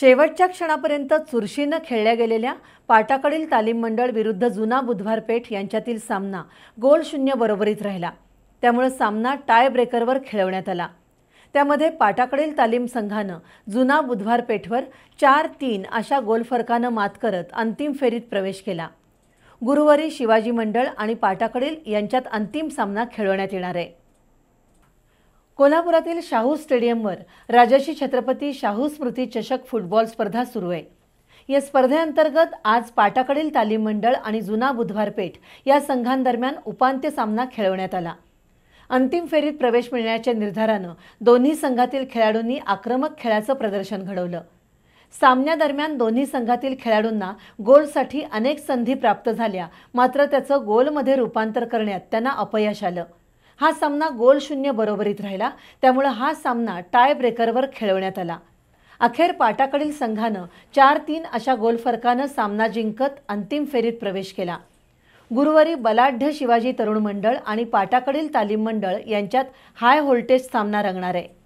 शेवटच्या क्षणापर्यंत चुरशीनं खेळल्या गेलेल्या पाटाकडील तालीम मंडळ विरुद्ध जुना बुधवार पेठ यांच्यातील सामना गोल शून्य बरोबरीत राहिला त्यामुळे सामना टाय ब्रेकरवर खेळवण्यात आला त्यामध्ये पाटाकडील तालीम संघानं जुना बुधवार पेठवर चार तीन अशा गोलफरकानं मात करत अंतिम फेरीत प्रवेश केला गुरुवारी शिवाजी मंडळ आणि पाटाकडील यांच्यात अंतिम सामना खेळवण्यात येणार आहे कोल्हापुरातील शाहू स्टेडियमवर राजाशी छत्रपती शाहू स्मृती चषक फुटबॉल स्पर्धा सुरू आहे या स्पर्धेअंतर्गत आज पाटाकडील तालीम मंडळ आणि जुना बुधवारपेठ या संघांदरम्यान उपांत्य सामना खेळवण्यात आला अंतिम फेरीत प्रवेश मिळण्याच्या निर्धारानं दोन्ही संघातील खेळाडूंनी आक्रमक खेळाचं प्रदर्शन घडवलं सामन्यादरम्यान दोन्ही संघातील खेळाडूंना गोलसाठी अनेक संधी प्राप्त झाल्या मात्र त्याचं गोलमध्ये रूपांतर करण्यात त्यांना अपयश आलं हा सामना गोल शून्य बरोबरीत राहिला त्यामुळे हा सामना टाय ब्रेकरवर खेळवण्यात आला अखेर पाटाकडील संघानं चार तीन अशा गोलफरकानं सामना जिंकत अंतिम फेरीत प्रवेश केला गुरुवारी बलाढ्य शिवाजी तरुण मंडळ आणि पाटाकडील तालीम मंडळ यांच्यात हाय व्होल्टेज सामना रंगणार आहे